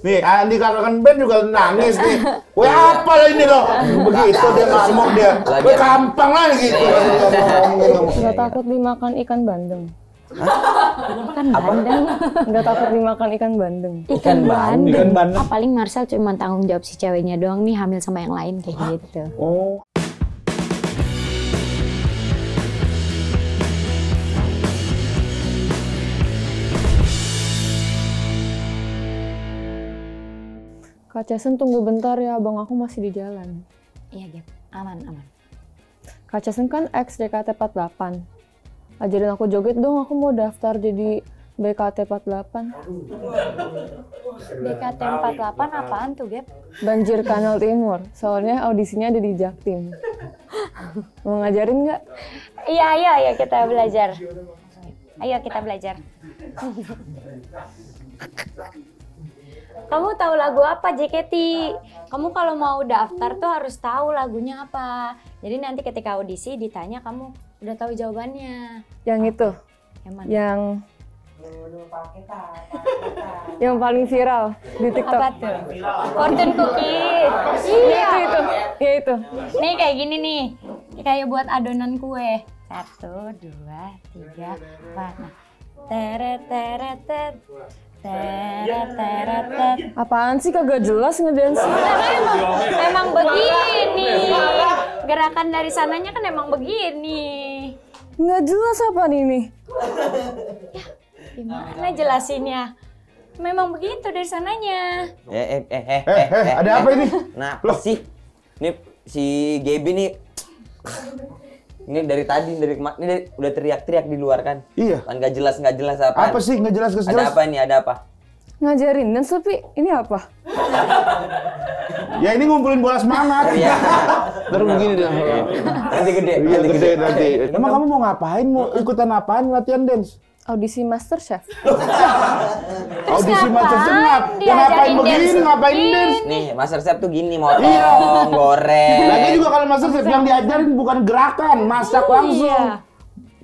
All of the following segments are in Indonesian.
Nih, Andi ah, kakak Ben juga nangis nih. Wah, iya. apa lah ini loh? Begitu dia ngamuk dia. Gue gampang lah iya, iya, gitu. Gak takut dimakan ikan bandeng. Ikan bandeng. Gak takut dimakan ikan bandeng. Ikan, bandeng. Ikan ah, bandeng. paling Marcel cuma tanggung jawab si ceweknya doang nih hamil sama yang lain kayak gitu. Oh. Kak Cesen tunggu bentar ya, abang aku masih di jalan. Iya, Gap. Aman, aman. Kak Cesen kan ex DKT 48. Ajarin aku joget dong, aku mau daftar jadi BKT 48. BKT 48 apaan tuh, Gap? Banjir Kanal Timur. Soalnya audisinya ada di Jaktim. mau ngajarin nggak? Iya, ayo, iya, iya, ayo kita belajar. Ayo kita belajar kamu tahu lagu apa JKT? Kamu kalau mau daftar tuh harus tahu lagunya apa. Jadi nanti ketika audisi ditanya kamu udah tahu jawabannya. Yang itu. Yang mana? Yang kan, kan. yang paling viral di TikTok. Apa tuh? Fortune cookies. Iya, iya. Itu, itu. Iya, itu. Nih kayak gini nih. Kayak buat adonan kue. Satu, dua, tiga, empat. Teret, nah, teret, teret. Apaan sih kagak jelas ngedance? emang, emang begini. Gerakan dari sananya kan emang begini. Nggak jelas apa nih ini? Ya, gimana jelasinnya? Memang begitu dari sananya. Eh, eh, eh, eh, eh, eh, eh ada eh. apa ini? Nah, sih? Nih, si Gaby nih ini dari tadi dari ini dari, udah teriak-teriak di luar kan? Iya. Kan nggak jelas nggak jelas apa? Apa sih nggak jelas nggak jelas? Ada apa ini? Ada apa? Ngajarin dan sepi. ini apa? ya ini ngumpulin bola semangat. Iya. Terus begini deh. Nanti gede. Iya gede nanti. Iya. Emang kamu mau ngapain? Mau ikutan apaan latihan dance? audisi Master Chef. audisi Master Chef ngap, ngapain ya, begini, ngapain ini? Nih, Master Chef tuh gini mau iya. goreng. Lagi juga kalau Master Chef yang diajarin bukan gerakan, masak iya. langsung.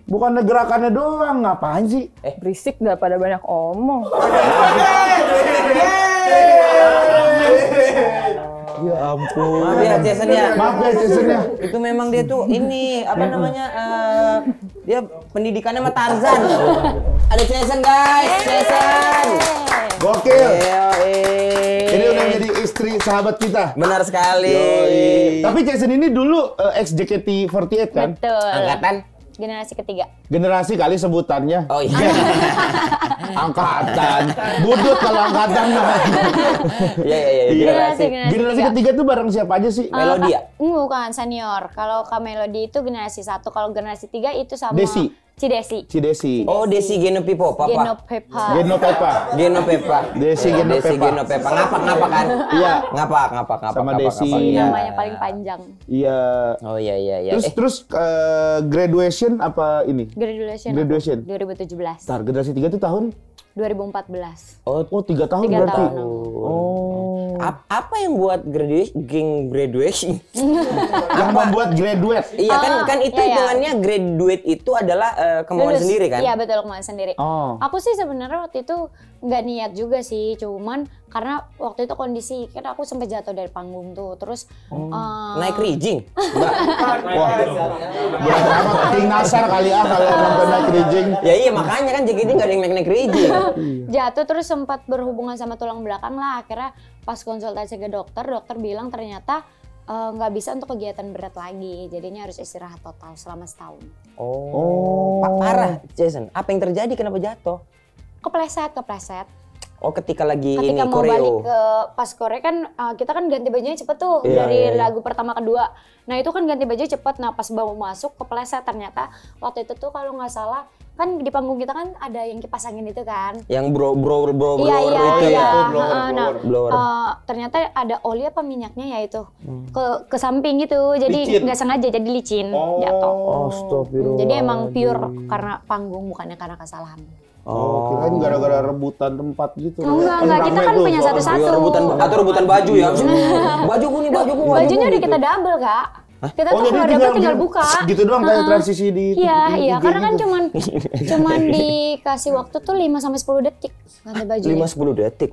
Bukan gerakannya doang, ngapain sih? Eh, berisik nggak pada banyak omong. Ya ampun. Maaf ya Jason ya. Maaf ya Jason ya. Itu memang dia tuh ini apa namanya uh, dia pendidikannya sama Tarzan. Ada Jason guys, Jason. Gokil. Ini udah jadi istri sahabat kita. Benar sekali. Yoi. Tapi Jason ini dulu uh, ex JKT48 kan? Betul. Angkatan Generasi ketiga. Generasi kali sebutannya. Oh iya. angkatan. Budut kalau angkatan. Iya, iya iya iya. Generasi, generasi, ketiga. itu tuh bareng siapa aja sih? Uh, ya? Bukan senior. Kalau Kak Melodi itu generasi satu, kalau generasi tiga itu sama Desi. Cidesi. Oh, Cidesi. Oh, Desi Pipo, Papa. Pepa. Geno Pepa. Desi iya, Geno Pepa. Desi Geno Pepa. Ngapak ngapak kan? Iya. Ngapak ngapak ngapak. Sama Desi. Iya. Iya. Namanya paling panjang. Iya. Oh iya iya iya. Terus eh. terus eh, graduation apa ini? Graduation. Graduation. 2017. Tar, generasi 3 itu tahun 2014. Oh, oh 3 tahun 3 berarti. Tahun. Oh. Ap apa yang buat graduation geng graduation? yang membuat graduate. Iya kan oh, kan itu iya, iya. hitungannya iya. graduate itu adalah uh, kemauan Lulus. sendiri kan? Iya betul kemauan sendiri. Oh. Aku sih sebenarnya waktu itu nggak niat juga sih, cuman karena waktu itu kondisi kira aku sempat jatuh dari panggung tuh terus oh. uh, naik rijing wah berat ya, nasar kali ah kalau nonton naik rijing ya iya makanya kan jadi nggak ada yang naik naik rijing iya. jatuh terus sempat berhubungan sama tulang belakang lah akhirnya pas konsultasi ke dokter dokter bilang ternyata eh, nggak uh, bisa untuk kegiatan berat lagi jadinya harus istirahat total selama setahun oh, oh. parah Jason apa yang terjadi kenapa jatuh kepleset kepleset Oh ketika lagi ketika ini mau balik ke pas Korea kan uh, kita kan ganti bajunya cepet tuh yeah, dari yeah, yeah. lagu pertama kedua. Nah itu kan ganti baju cepet. Nah pas mau masuk kepleset ternyata waktu itu tuh kalau nggak salah kan di panggung kita kan ada yang kipas angin itu kan. Yang bro bro bro bro yeah, blower iya. itu yeah. Iya iya blower. Nah, blower. Uh, ternyata ada oli apa minyaknya ya itu hmm. ke ke samping gitu. Jadi nggak sengaja jadi licin oh. jatuh. Oh, stop, hmm, jadi emang pure karena panggung bukannya karena kesalahan. Oh, kirain gara-gara rebutan tempat gitu. Enggak, enggak. Kita kan punya satu-satu. Rebutan atau rebutan baju ya. baju gue nih, baju gue. Bajunya udah kita gitu. double, Kak. Kita oh, tuh kalau double tinggal buka. Gitu doang kayak transisi di Iya, iya. Karena kan gitu. cuman iya. cuman dikasih waktu tuh 5 sampai 10 detik ganti baju. 5 ya. 10 detik.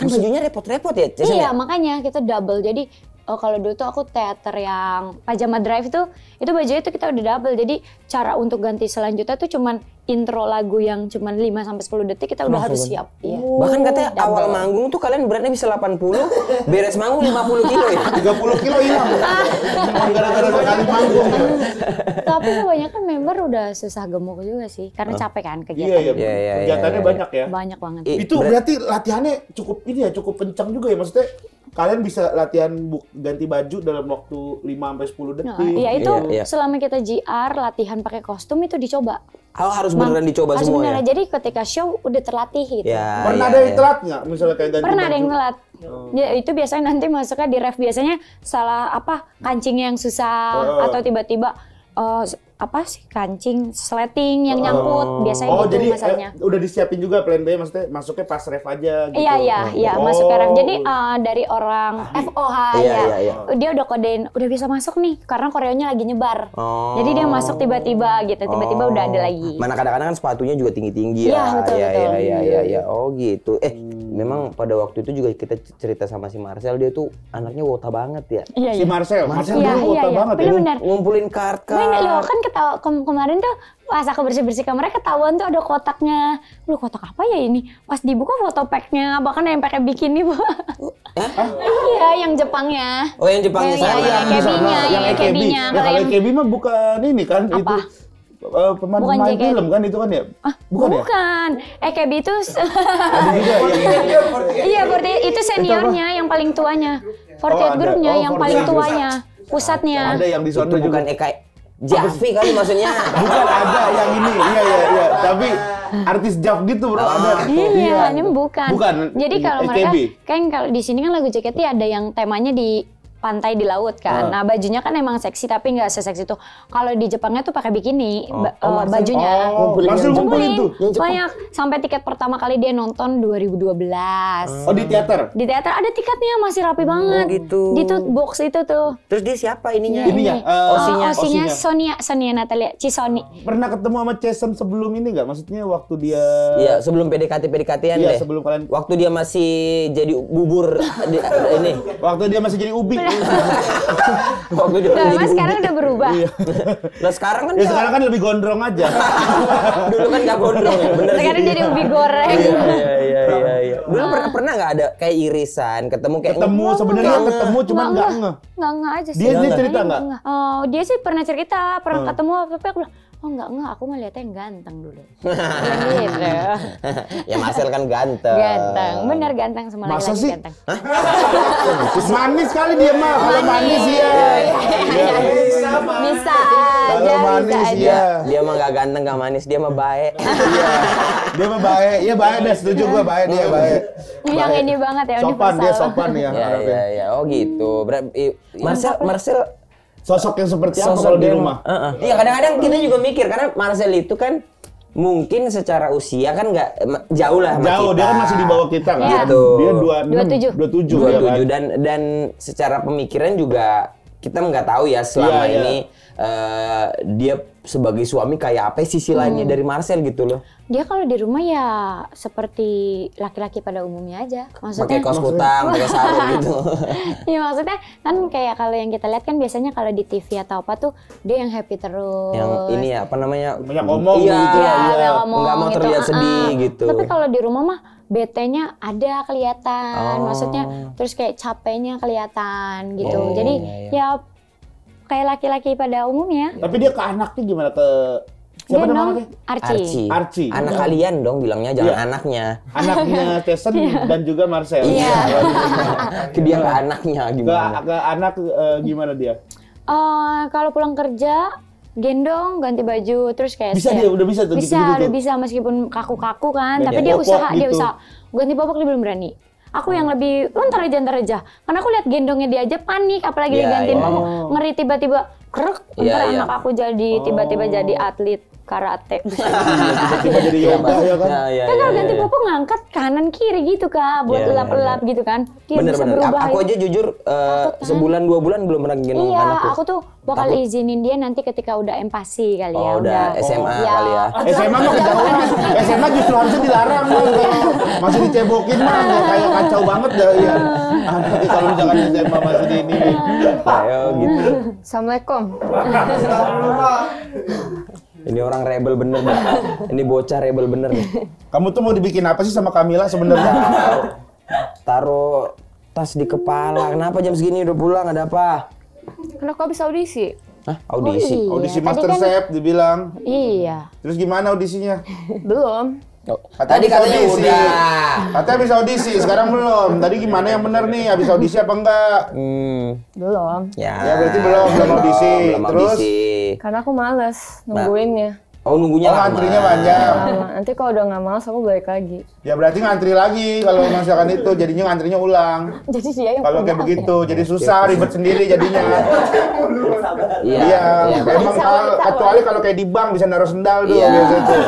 Kan bajunya repot-repot ya, Iya, ya? makanya kita double. Jadi oh kalau dulu tuh aku teater yang pajama drive itu itu bajunya itu kita udah double jadi cara untuk ganti selanjutnya tuh cuman intro lagu yang cuman 5 sampai 10 detik kita udah Maksudnya. harus siap ya. Oh. bahkan katanya double. awal manggung tuh kalian beratnya bisa 80 beres manggung 50 kilo ya 30 kilo hilang gara-gara sekali manggung tapi kebanyakan member udah susah gemuk juga sih karena capek kan kegiatan iya, iya, iya, iya, kegiatannya iya, iya, iya, banyak ya banyak banget itu berarti latihannya cukup ini ya cukup kencang juga ya maksudnya kalian bisa latihan bu, ganti baju dalam waktu 5 sampai sepuluh nah, detik. Nah, iya itu iya, iya. selama kita GR latihan pakai kostum itu dicoba. Oh, harus beneran Mam, dicoba harus semua ya? beneran. ya. Jadi ketika show udah terlatih gitu. Ya, Pernah ya, ada iya. yang telat nggak misalnya kayak ganti Pernah baju. ada yang telat. Oh. Ya, itu biasanya nanti masuknya di ref biasanya salah apa kancingnya yang susah oh. atau tiba-tiba uh, apa sih kancing sleting yang nyangkut oh. biasanya oh, gitu jadi, masanya Eh, udah disiapin juga plan B maksudnya masuknya pas ref aja gitu. Iya iya oh. iya masuk ke ref. Jadi uh, dari orang ah, FOH iya, ya. Iya, iya. Dia udah kodein udah bisa masuk nih karena koreonya lagi nyebar. Oh. Jadi dia masuk tiba-tiba gitu, tiba-tiba oh. udah ada oh. lagi. Mana kadang-kadang kan sepatunya juga tinggi-tinggi iya, ya. Iya betul iya, betul. Iya iya iya oh gitu. Eh memang hmm. pada waktu itu juga kita cerita sama si Marcel dia tuh anaknya wota banget ya. Iya, si iya. Marcel, Marcel iya, dulu iya, wota iya, iya. banget bener, ya. Ngumpulin kartu. Ini lo kan ketawa kemarin tuh pas aku bersih bersih kamar ya ketahuan tuh ada kotaknya. Lu kotak apa ya ini? Pas dibuka foto packnya bahkan yang pakai bikini bu. Iya yang Jepangnya. Oh yang Jepangnya ya, Yang, yang, yang, yang, yang, yang, yang, yang, yang, yang, yang, yang, yang, yang, Eh, pemain bukan pemain film kan itu kan ya? Ah, bukan, ya? bukan. Eh, ya? EKB iya, itu Iya, berarti itu seniornya itu yang paling tuanya. Forte oh, oh grupnya oh, yang paling tuanya, pusatnya. Ada yang di sana juga. Bukan EK Javi kali maksudnya. bukan ada yang ini. Iya iya iya. Tapi artis Jav gitu bro oh, ada. Iya, iya. ini bukan. Bukan. Jadi kalau mereka kan kalau di sini kan lagu JKT ada yang temanya di pantai di laut kan. Uh. Nah bajunya kan emang seksi tapi nggak seseksi itu. Kalau di Jepangnya tuh pakai bikini oh. Eh, oh, uh, bajunya. Oh, ngumpulin, ngumpulin tuh. Banyak. Sampai tiket pertama kali dia nonton 2012. Ah. Oh di teater? Di teater ada tiketnya masih rapi oh, banget. Oh, gitu. Di tuh box itu tuh. Terus dia siapa ininya? Ini ya. Uh, osinya. Oh, osinya. osinya Sonia Sonia Natalia Cisoni. Pernah ketemu sama Jason sebelum ini nggak? Maksudnya waktu dia? Iya sebelum PDKT PDKT-an iya, deh. sebelum kalian. Waktu dia masih jadi bubur di, ini. Waktu dia masih jadi ubi. Kok gue mas sekarang udah berubah. Nah, sekarang kan Ya sekarang kan lebih gondrong aja. dulu kan gak gondrong ya, bener Sekarang jadi lebih goreng. Iya, iya, iya, iya, iya. Dulu pernah pernah nggak ada kayak irisan, ketemu kayak ketemu sebenarnya ketemu cuman nggak nggak nggak aja sih Dia- dia cerita nggak? Oh dia sih pernah cerita pernah ketemu tapi aku bilang oh enggak enggak aku melihatnya yang ganteng dulu gitu ya Marcel kan ganteng ganteng bener ganteng sama lagi, lagi sih? ganteng manis sekali dia mah kalau manis ya bisa, bisa manis ya dia mah gak ganteng gak manis dia mah baik dia mah baik iya baik deh setuju gue baik dia hmm. baik yang ini banget ya sopan dia sopan ya ya ya oh gitu Marcel Marcel Sosok yang seperti apa Sosok kalau di rumah? Iya uh-uh. kadang-kadang kita juga mikir karena Marcel itu kan mungkin secara usia kan nggak jauh lah sama Jauh, kita. dia kan masih di bawah kita kan. Gitu. Dia dua tujuh, tujuh tujuh, tujuh tujuh dan dan secara pemikiran juga kita nggak tahu ya selama iya, iya. ini eh, dia sebagai suami kayak apa sisi lainnya hmm. dari Marcel gitu loh? Dia kalau di rumah ya seperti laki-laki pada umumnya aja. Maksudnya pakai kos kutang, pakai sarung gitu. Iya maksudnya kan kayak kalau yang kita lihat kan biasanya kalau di TV atau apa tuh dia yang happy terus. Yang ini ya apa namanya? Banyak ngomong iya, gitu. Iya, iya. Ngomong, Nggak mau gitu. terlihat sedih uh -uh. gitu. Tapi kalau di rumah mah BT-nya ada kelihatan, oh. maksudnya terus kayak capeknya kelihatan gitu. Oh, Jadi iya, iya. ya kayak laki-laki pada umumnya. Tapi dia ke anaknya gimana ke Siapa dia namanya? Archie. Archie. Archie. Anak oh. kalian dong bilangnya jangan yeah. anaknya. Anaknya Jason iya. dan juga Marcel. Iya. Yeah. dia ke anaknya gimana? Ke, ke anak uh, gimana dia? Uh, kalau pulang kerja gendong ganti baju terus kayak bisa dia udah bisa tuh bisa gitu, gitu, udah bisa meskipun kaku-kaku kan iya, tapi dia usaha gitu. dia usaha ganti popok dia belum berani aku yang oh. lebih lu oh, ntar aja ntar aja karena aku lihat gendongnya dia aja panik apalagi yeah, digantiin yeah. Iya. kamu ngeri tiba-tiba kerek, ntar yeah, iya. anak yeah. aku jadi tiba-tiba oh. jadi atlet karate. Tiba-tiba jadi yoga ya iya, kan? ya, kan kalau ya, ganti ya, ngangkat kanan kiri gitu kak, buat elap-elap iya, gitu kan. Dia bener, bener. Aku aja jujur uh, eh, aku, kan? sebulan dua bulan belum pernah gendong iya, anakku. Iya, aku tuh bakal Takut. izinin dia nanti ketika udah empasi kali ya. Oh, udah SMA oh. kali ya. SMA mah kejauhan. SMA justru harusnya dilarang loh. Masih dicebokin mah kayak kacau banget dah ya. Kalau misalkan SMA masih di ini. Ayo gitu. Assalamualaikum. Ini orang rebel bener nih. Ini bocah rebel bener nih. Kamu tuh mau dibikin apa sih sama Kamila sebenarnya? Taruh tas di kepala. Kenapa jam segini udah pulang? Ada apa? Karena kau bisa audisi. Hah? Oh, audisi? Oh, iya. Audisi Master kan... Chef dibilang. Iya. Terus gimana audisinya? Belum. Oh. Katanya Tadi katanya audisi. udah. Katanya bisa audisi, sekarang belum. Tadi gimana yang benar nih? Habis audisi apa enggak? Hmm. Belum. Ya, ya berarti belum, belum audisi. Belum, belum Terus karena aku males nungguinnya. Nah, oh nunggunya oh, lama. antrinya panjang. Lama. Nah, nanti kalau udah nggak males aku balik lagi. Ya berarti ngantri lagi kalau misalkan itu jadinya ngantrinya ulang. Jadi sih ya. Kalau kayak begitu ya. jadi susah ribet sendiri jadinya. Iya. iya, iya, iya. Emang kalau kecuali kalau kayak di bank bisa naruh sendal tuh ya. biasanya tuh.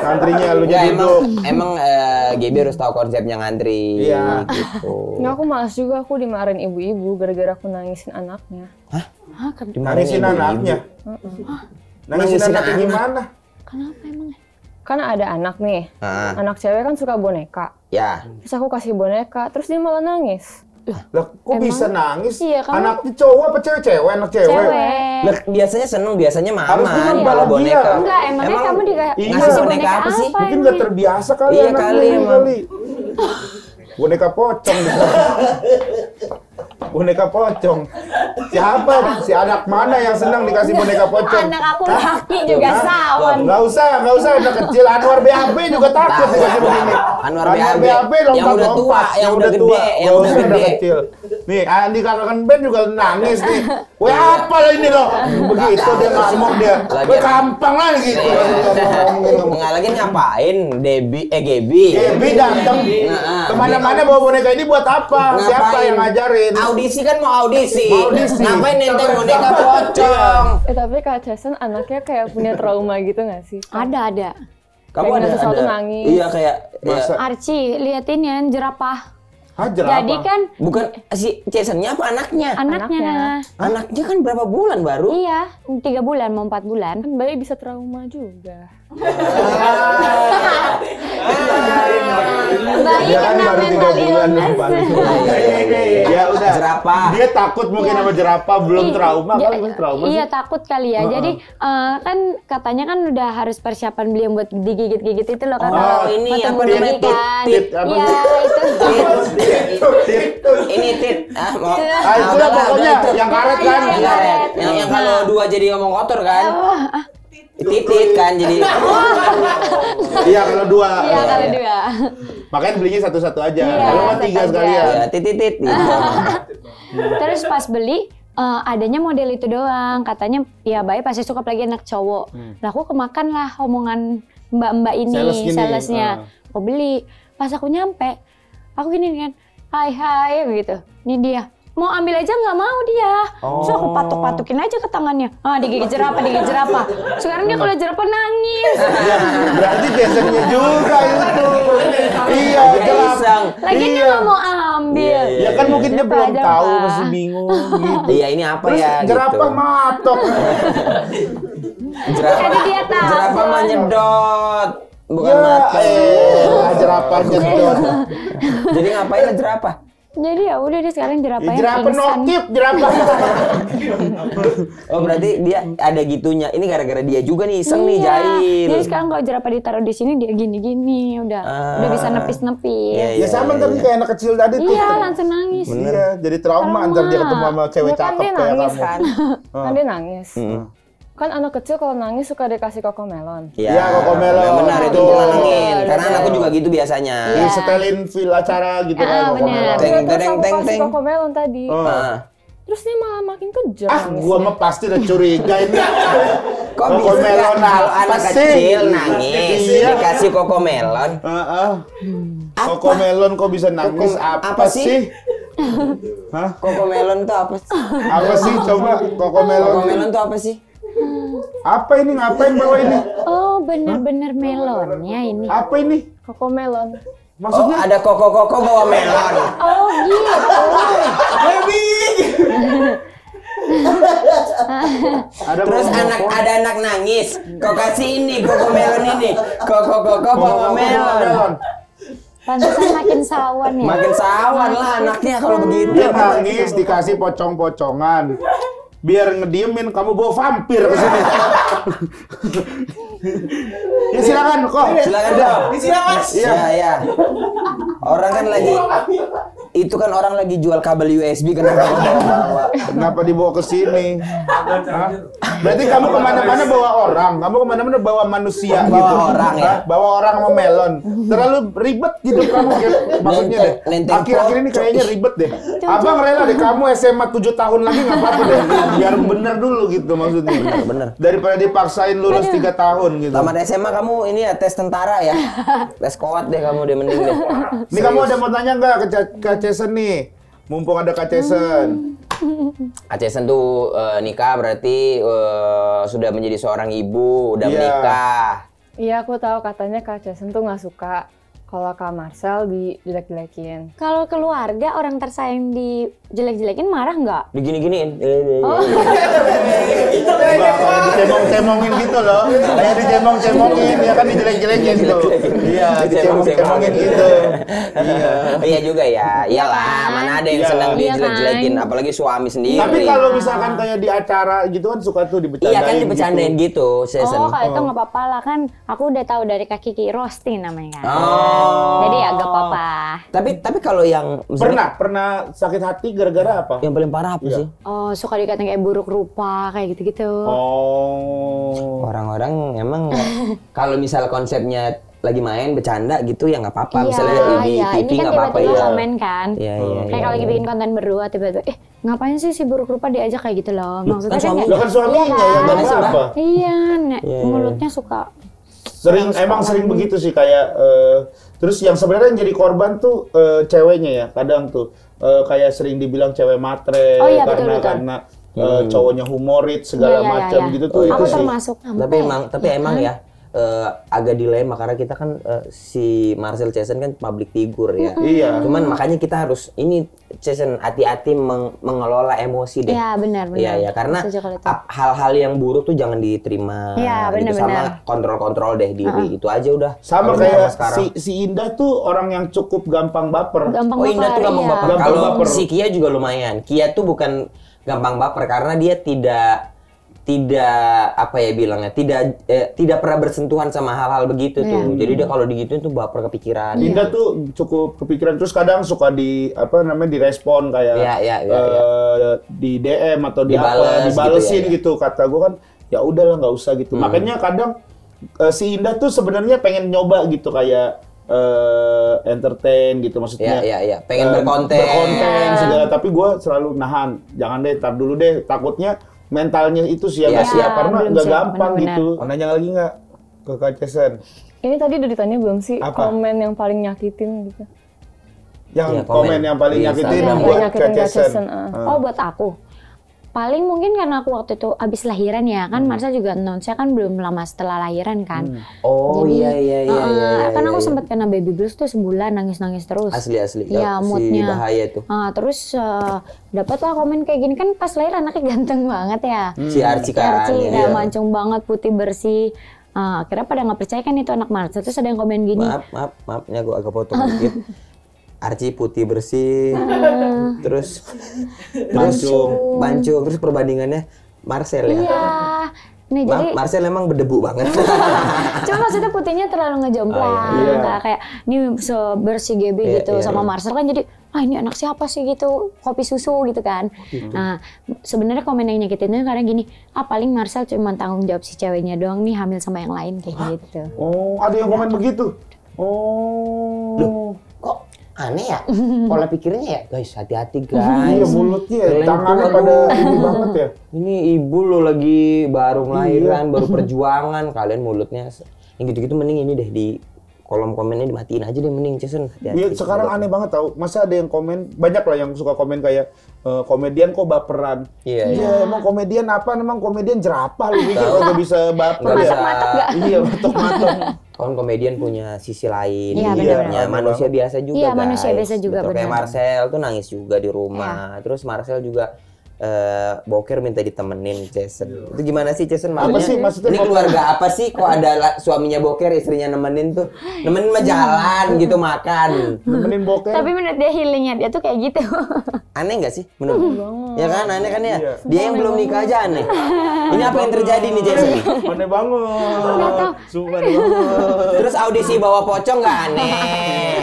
Ngantrinya lu ya, jadi ya, emang, duduk. Emang uh, GB harus tahu konsepnya ngantri iya. gitu nggak aku malas juga aku dimarahin ibu-ibu gara-gara aku nangisin anaknya hah? hah kan- nangisin anaknya? Hah? nangisin, nangisin anaknya anak. gimana? kenapa emangnya? Karena ada anak nih, ah. anak cewek kan suka boneka. Ya. Terus aku kasih boneka, terus dia malah nangis. Lah, kok Emang? bisa nangis? Iya, kamu... Anaknya cowok apa cewek-cewek? Anak cewek. cewek. Lah, biasanya seneng, biasanya mama. Harus dengan iya. boneka. Enggak, emangnya Emang, kamu di iya. ngasih boneka, apa, apa sih? Mungkin nggak terbiasa kali iya, anak kali, kali. boneka pocong. boneka pocong. Siapa? Si anak mana yang senang dikasih boneka pocong? Anak aku laki juga sahun sama. Enggak usah, enggak usah anak kecil Anwar BAB juga takut dikasih begini. Anwar, Anwar BAB yang udah tua, yang udah gede, oh, yang udah gede. Nih, Andi kakak Ben juga nangis nih. Wah iya. apa lah ini loh? Iya. Begitu dia iya. ngamuk dia. Weh gampang lah gitu. lagi ngapain? Debi eh Gebi. Gebi datang. Kemana-mana bawa boneka ini buat apa? Siapa yang ngajarin? Audisi kan mau audisi. audisi. Ngapain nenteng boneka pocong? Eh tapi Kak Jason anaknya kayak punya trauma gitu gak sih? Ada ada. Kamu ada sesuatu nangis. Iya kayak Archie liatin ya jerapah. Hajar Jadi apa? kan bukan si Jasonnya apa anaknya? Anaknya. Anaknya, kan berapa bulan baru? Iya, tiga bulan mau empat bulan. Kan bayi bisa trauma juga. Bayi kan kena mental illness. Ya udah. Jerapah. Dia takut mungkin sama jerapah, belum trauma kali masih trauma. Iya takut kali ya. Jadi eh, kan katanya kan udah harus persiapan yang buat digigit-gigit itu loh kan. Oh ini kan? apa namanya Iya itu. Ini tit. Ah mau. Ah itu pokoknya yang karet kan. Yang kalau dua jadi ngomong kotor kan. Oh, ah titit kan jadi iya kalau dua iya, iya kalau iya. dua makanya belinya satu-satu aja iya, kalau mah tiga sekalian ya titit titit terus pas beli Uh, adanya model itu doang katanya ya baik pasti suka lagi anak cowok hmm. lah aku kemakan lah omongan mbak-mbak ini Sales salesnya uh. aku beli pas aku nyampe aku gini kan hai hai gitu ini dia mau ambil aja nggak mau dia. Oh. So, aku patuk-patukin aja ke tangannya. Ah, digigit jerapah, digigit jerapah. Sekarang dia kalau jerapah nangis. Ya, berarti biasanya juga itu. iya, gelang. Lagi iya. dia nggak mau ambil. Iya, iya ya kan iya. mungkin dia belum tahu, masih bingung gitu. Iya, ini apa ya? Gitu. Jerapah gitu. matok. jerapah. Jadi dia tahu. Jerapah menyedot. Iya. Bukan ya, eh, jerapah nyedot. Jadi ngapain jerapah? Jadi ya udah dia sekarang jerapah. jerapa nokip, jerapa. oh berarti dia ada gitunya. Ini gara-gara dia juga nih iseng nih iya. jahil. Jadi sekarang kalau jerapa ditaruh di sini dia gini-gini udah udah bisa ah. nepis-nepis. Iya, iya, ya sama iya, tadi iya. kayak anak kecil tadi tuh. Iya, langsung nangis. Bener. Iya, jadi trauma, trauma. antar dia ketemu sama cewek ya, kan cakep nangis, kamu. Kan. Ah. kan dia nangis kan anak kecil kalau nangis suka dikasih koko melon. Iya, ya, koko melon. Benar itu nangin. Karena anakku juga gitu biasanya. Ya. Setelin villa acara gitu kan koko melon. Teng teng teng teng. Koko melon tadi. Oh. Ah. Terus dia malah makin kejam. Ah, gua mah pasti udah curiga ini. Kok koko bisa melon kan kalau anak kecil nangis iya. dikasih koko melon? Heeh. Hmm. Koko melon kok bisa nangis apa, apa sih? Hah? Koko melon tuh apa sih? Apa sih coba koko melon? Koko melon tuh apa sih? Apa ini? Ngapain bawa ini? Oh, bener-bener melonnya ini. Apa ini? Koko melon. Maksudnya? Oh, ada koko-koko bawa melon. Oh, gitu. Baby. ada Terus anak ada anak nangis. Kok kasih ini koko melon ini? Koko koko bawa melon. Pantesan makin sawan ya. Makin sawan lah anaknya kalau begitu. Dia nangis dikasih pocong-pocongan biar ngediemin kamu bawa vampir ke sini. ya silakan kok. Silakan dong. Silakan. Iya, iya. Orang kan lagi itu kan orang lagi jual kabel USB kenapa dibawa? Kenapa dibawa ke sini? Berarti kamu kemana-mana bawa orang, kamu kemana-mana bawa manusia bawa gitu. orang ya? Bawa orang sama melon. Terlalu ribet gitu kamu maksudnya deh. Akhir-akhir ini kayaknya ribet deh. Abang rela deh kamu SMA 7 tahun lagi nggak apa-apa deh. Biar bener dulu gitu maksudnya. Bener, bener. Daripada dipaksain lulus 3 tahun gitu. Tamat SMA kamu ini ya tes tentara ya? Tes kuat deh kamu deh mending deh. Ini kamu ada mau tanya nggak ke Cesen nih. Mumpung ada Cesen. Kak Cesen hmm. tuh uh, nikah berarti uh, sudah menjadi seorang ibu, udah yeah. menikah. Iya, aku tahu katanya Cesen tuh nggak suka kalau Kak Marcel dijelek-jelekin. Kalau keluarga orang tersayang dijelek-jelekin marah nggak? Digini-giniin. Eh, eh, eh, oh. Kalau dicemong-cemongin gitu loh. Kayak dicemong-cemongin, ya kan dijelek-jelekin iya, tuh. Iya, dicemong-cemongin gitu. Iya. Iya juga ya. Iyalah, iya mana kan? ada yang senang dijelek-jelekin iya kan? apalagi suami sendiri. Tapi kalau misalkan kayak di acara gitu kan suka tuh dibecandain. Iya kan gitu. dibecandain gitu, Oh, kalau itu oh. nggak apa-apa lah kan aku udah tahu dari kaki Kiki Rosti namanya Oh. Jadi ya gak apa-apa. Tapi tapi kalau yang misalnya, pernah pernah sakit hati gara-gara apa? Yang paling parah apa iya. sih? Oh suka dikatain kayak buruk rupa kayak gitu-gitu. Oh. Orang-orang emang kalau misal konsepnya lagi main bercanda gitu ya nggak apa-apa iya, misalnya di iya. TV kan nggak kan apa-apa ya komen kan iya, iya, kayak iya, kalau iya. lagi bikin konten berdua tiba-tiba eh ngapain sih si buruk rupa diajak kayak gitu loh maksudnya kan, kan suami kan suaminya ya, kan, ya, apa iya, iya, iya mulutnya suka sering emang sering begitu sih kayak uh, terus yang sebenarnya yang jadi korban tuh uh, ceweknya ya kadang tuh uh, kayak sering dibilang cewek matre oh, iya, karena betul, betul. karena uh, cowoknya humorit segala ya, ya, macam ya, ya. gitu tuh oh, itu sih. tapi emang tapi iya. ya, emang kan? ya uh, agak dilema karena kita kan uh, si Marcel Chesen kan public figure ya. Mm-hmm. Iya. Cuman makanya kita harus ini Chesen hati-hati meng- mengelola emosi deh. Iya benar benar. Iya ya karena hal-hal yang buruk tuh jangan diterima. Iya benar gitu. benar. Sama kontrol-kontrol deh diri uh-huh. itu aja udah. Sama kayak si, si Indah tuh orang yang cukup gampang baper. Gampang oh, baper. Indah tuh gampang iya. baper. Kalau si Kia juga lumayan. Kia tuh bukan gampang baper karena dia tidak tidak apa ya bilangnya tidak eh, tidak pernah bersentuhan sama hal-hal begitu yeah. tuh iya. jadi dia kalau digitu tuh baper kepikiran Dinda iya. tuh cukup kepikiran terus kadang suka di apa namanya direspon kayak yeah, yeah, yeah, uh, yeah. di DM atau di Dibales, apa gitu dibalesin gitu, ya, gitu. kata gue kan ya udahlah nggak usah gitu hmm. makanya kadang uh, si Indah tuh sebenarnya pengen nyoba gitu kayak uh, entertain gitu maksudnya. ya, ya, ya. Pengen uh, berkonten. Berkonten segala, tapi gue selalu nahan. Jangan deh, tar dulu deh. Takutnya mentalnya itu siap ya, siap karena nggak gampang bener -bener. gitu. Mau nanya lagi nggak ke Kak Cesen? Ini tadi udah ditanya belum sih Apa? komen yang paling nyakitin gitu? Yang ya, komen. komen yang paling ya, nyakitin yang buat Kak Cesen. Uh. Ah. Ah. Oh buat aku paling mungkin karena aku waktu itu habis lahiran ya kan hmm. Marcel juga saya kan belum lama setelah lahiran kan hmm. oh Jadi, iya iya iya, uh, iya, iya kan iya, aku iya. sempat kena baby blues tuh sebulan nangis nangis terus asli asli ya, oh, moodnya si bahaya tuh uh, terus uh, eh, dapatlah komen kayak gini kan pas lahir anaknya ganteng banget ya hmm. si Archie kan Archie ya. mancung banget putih bersih uh, kira pada nggak percaya kan itu anak Marcel terus ada yang komen gini maaf maaf maafnya gue agak potong dikit Arci putih bersih, hmm. terus Bancung, terus perbandingannya Marcel ya. Iya. Nih, Ma jadi, Marcel emang berdebu banget. Cuma maksudnya putihnya terlalu ngejomplang, oh, iya. nggak kayak ini sebersih bersih GB yeah, gitu. Yeah, Sama yeah. Marcel kan jadi, ah ini anak siapa sih gitu, kopi susu gitu kan. -hmm. Nah sebenarnya komen yang nyakitin itu karena gini, ah paling Marcel cuma tanggung jawab si ceweknya doang nih hamil sama yang lain kayak Hah? gitu. Oh ada yang komen begitu? Oh. Loh aneh ya pola pikirnya ya guys hati-hati iya, guys iya mulutnya Kalian tangannya pada ini banget ya ini ibu lo lagi baru melahirkan iya. baru perjuangan kalian mulutnya yang gitu-gitu mending ini deh di kolom komennya dimatiin aja deh mending Jason hati Ya, sekarang gitu. aneh banget tau masa ada yang komen banyak lah yang suka komen kayak eh, komedian kok baperan iya yeah, iya. emang komedian apa emang komedian jerapah lu gitu gak bisa baper ya iya batok matok kan komedian punya sisi lain, iya, iya, -bener. Ya, manusia biasa juga iya, guys. Kan. manusia biasa juga Betul. Kayak Marcel tuh nangis juga di rumah. ya. Terus Marcel juga uh, boker minta ditemenin Jason. Yeah. Itu gimana sih Jason maksudnya? Apa sih, maksudnya ini keluarga apa sih kok ada suaminya boker istrinya nemenin tuh? Nemenin mah iya. jalan gitu makan. Nemenin boker. Tapi menurut dia healingnya dia tuh kayak gitu. aneh gak sih menurut? ya kan aneh kan ya. Dia yang belum nikah aja aneh. Ini apa yang terjadi nih Jason? Aneh banget. super. banget. Terus audisi bawa pocong nggak aneh?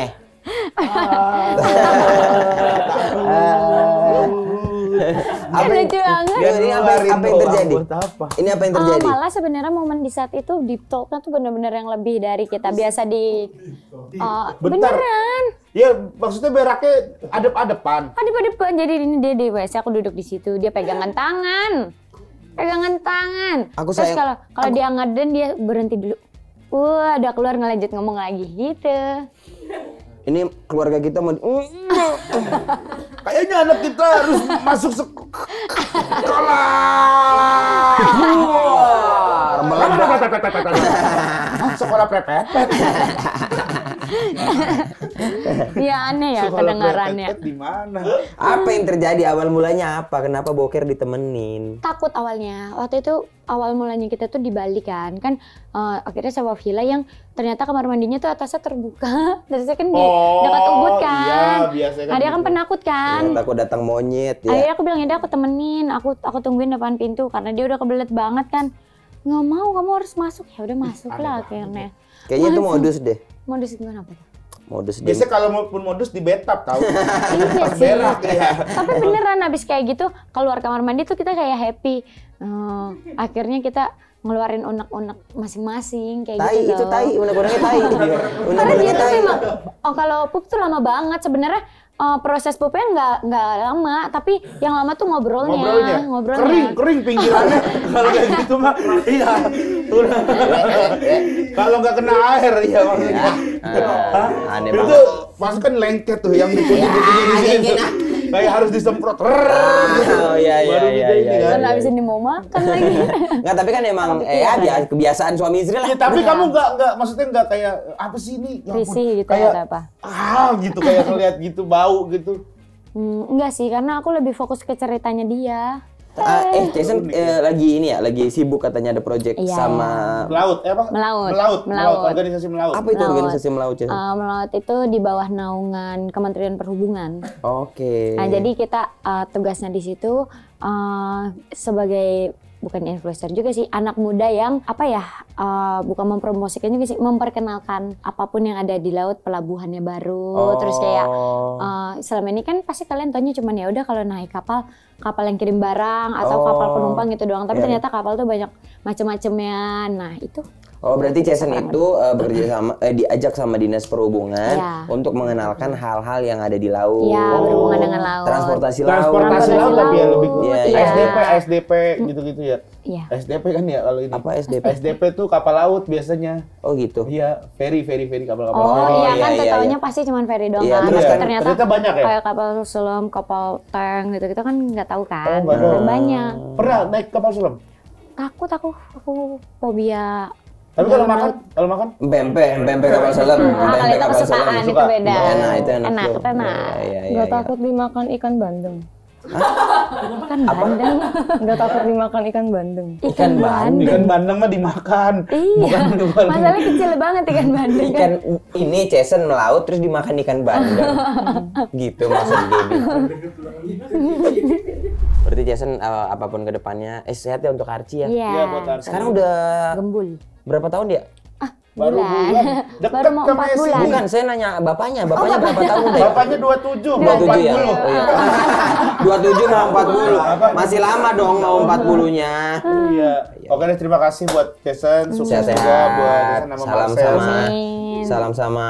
Ah, apa lucu banget. Ini apa, apa yang terjadi? Ini apa yang eh, terjadi? Uh, malah sebenarnya momen di saat itu deep talknya tuh benar-benar yang lebih dari kita biasa di. Uh, Beneran. Iya, maksudnya beraknya adep-adepan. Adep-adepan. Jadi ini dia di WC aku duduk di situ dia pegangan tangan pegangan tangan. Aku Terus kalau kalau dia ngeden dia berhenti dulu. Wah, ada keluar ngelanjut ngomong lagi gitu. Ini keluarga kita mau mm. Kayaknya anak kita harus masuk sekolah. Melanggar sekolah prepet, Iya aneh ya sekolah kedengarannya. di mana? Apa yang terjadi awal mulanya apa? Kenapa boker ditemenin? Takut awalnya. Waktu itu awal mulanya kita tuh di Bali kan. Kan uh, akhirnya sewa villa yang ternyata kamar mandinya tuh atasnya terbuka. saya kan di oh, dekat Ubud kan. Iya, biasa kan. Ada kan gitu. penakut kan. Ya, takut datang monyet ya. Akhirnya aku bilang, "Ya aku temenin, aku aku tungguin depan pintu karena dia udah kebelet banget kan." nggak mau kamu harus masuk ya udah masuk lah akhirnya ya. kayaknya itu modus deh modus gimana apa modus biasa kalau pun modus di bathtub tau, iya sih berak, ya. tapi beneran abis kayak gitu keluar kamar mandi tuh kita kayak happy uh, akhirnya kita ngeluarin unek-unek masing-masing kayak tai, gitu itu tai unek-uneknya tai karena iya. dia tuh emang oh kalau pup tuh lama banget sebenarnya uh, proses pupnya nggak nggak lama, tapi yang lama tuh ngobrolnya. Ngobrolnya. ngobrolnya. Kering, kering pinggirannya. Kalau kayak gitu mah, iya. Udah. Kalau nggak kena air, ya maksudnya. Iya. Aneh banget. kan lengket tuh yang iya, dikunci-kunci di sini kayak harus disemprot. Oh iya iya Baru iya. iya, iya. Kan habis ini mau makan lagi. Enggak, tapi kan emang ya kebiasaan suami istri lah. Ya, tapi kamu enggak enggak maksudnya enggak kayak apa sih ini? Ya Risih gitu kayak, apa? Ah gitu kayak ngeliat gitu bau gitu. Hmm, enggak sih, karena aku lebih fokus ke ceritanya dia. Uh, eh Jason ya. eh, lagi ini ya, lagi sibuk katanya ada project yeah. sama melaut, eh, apa? Melaut. melaut. Melaut, organisasi melaut. Apa itu melaut. organisasi melaut Jason? Uh, melaut itu di bawah naungan Kementerian Perhubungan. Oke. Okay. Nah, jadi kita uh, tugasnya di situ uh, sebagai bukan influencer juga sih anak muda yang apa ya uh, bukan mempromosikan juga sih memperkenalkan apapun yang ada di laut pelabuhannya baru oh. terus kayak uh, selama ini kan pasti kalian tanya cuma ya udah kalau naik kapal kapal yang kirim barang atau oh. kapal penumpang gitu doang tapi yeah. Iya. ternyata kapal tuh banyak macam-macamnya nah itu Oh berarti Jason itu uh, bekerja sama eh, diajak sama dinas perhubungan yeah. untuk mengenalkan hal-hal yang ada di laut. Iya yeah, oh. berhubungan dengan laut. Transportasi, Transportasi laut. Transportasi laut tapi yang lebih yeah. Iya, yeah. SDP SDP gitu-gitu ya. Yeah. SDP kan ya kalau ini. Apa SDP? SDP tuh kapal laut biasanya. Oh gitu. Iya ferry ferry ferry kapal kapal. Oh, laut. Iya, oh iya kan iya, iya. iya. pasti cuma ferry doang Yeah, kan. Terus ya. ternyata, ternyata banyak ya. Kayak kapal sulam, kapal tank gitu-gitu kan nggak tahu kan. Oh, banyak. Pernah naik kapal sulam? Takut aku aku fobia tapi kalau makan, kalau makan bempe, bempe kapal selam, kalau hmm, kapal selam itu beda. Enak, itu enak. Enak, enak. Iya, iya, iya, Gak takut dimakan ikan bandeng. Ikan bandeng. Gak takut dimakan ikan bandeng. Ikan bandeng. Ikan bandeng mah dimakan. Iya. Masalahnya kecil banget ikan bandeng. Ikan ini Jason melaut terus dimakan ikan bandeng. gitu maksud Berarti Jason eh, apapun kedepannya, eh sehat ya untuk Archie ya. Iya. buat Archie. Sekarang udah gembul berapa tahun dia baru bulan. baru mau empat Bulan. Bukan, saya nanya bapaknya. Oh, bapaknya oh, berapa tahun deh? Bapaknya dua tujuh ya. Oh, iya. Dua tujuh mau empat 40. Masih lama dong mau empat puluhnya. Iya. iya. Oke deh, terima kasih buat Jason. Iya. Sukses juga buat Jason Salam sama salam sama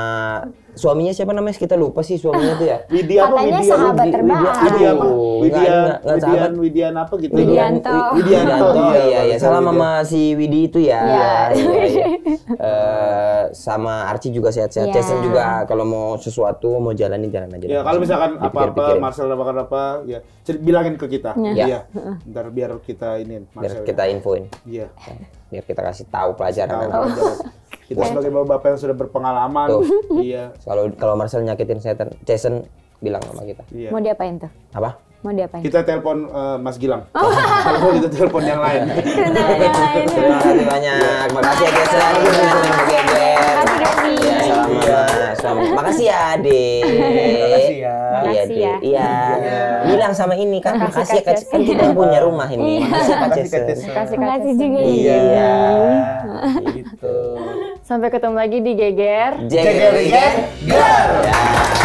suaminya siapa namanya kita lupa sih suaminya tuh ya Widya apa Widya sahabat Widya, terbaik Widya apa Widya nggak sahabat Widya apa gitu Widianto Widianto iya iya salam sama si Widi itu ya, Iya. ya. Eh, sama Archie juga sehat-sehat. Yeah. Jason juga kalau mau sesuatu mau jalanin jalan aja. Ya yeah, kalau misalkan apa-apa Marcel apa apa ya bilangin ke kita. Iya. Yeah. Yeah. Ntar biar kita ini Biar ya. kita infoin. Iya. Yeah. Biar kita kasih tahu pelajaran. Tahu, kita iya. sebagai bapak-bapak yang sudah berpengalaman. Tuh. Iya. Kalau kalau Marcel nyakitin saya Jason bilang sama kita. Iya. Mau diapain tuh? Apa? Mau diapain? Kita telepon uh, Mas Gilang. Oh. Kalau kita telepon yang lain. Ya. Terima kasih banyak. Iya. Terima kasih ya Gesa. Ya. Terima kasih ya. Sama. Iya, makasih ya Ade. Makasih ya. Iya Iya. Bilang sama ini kan makasih ya kan, kan kita punya rumah ini. Iya. Makasih Kak Cesa. Makasih juga. Iya. Gitu. Sampai ketemu lagi di Geger. Geger Geger. Geger.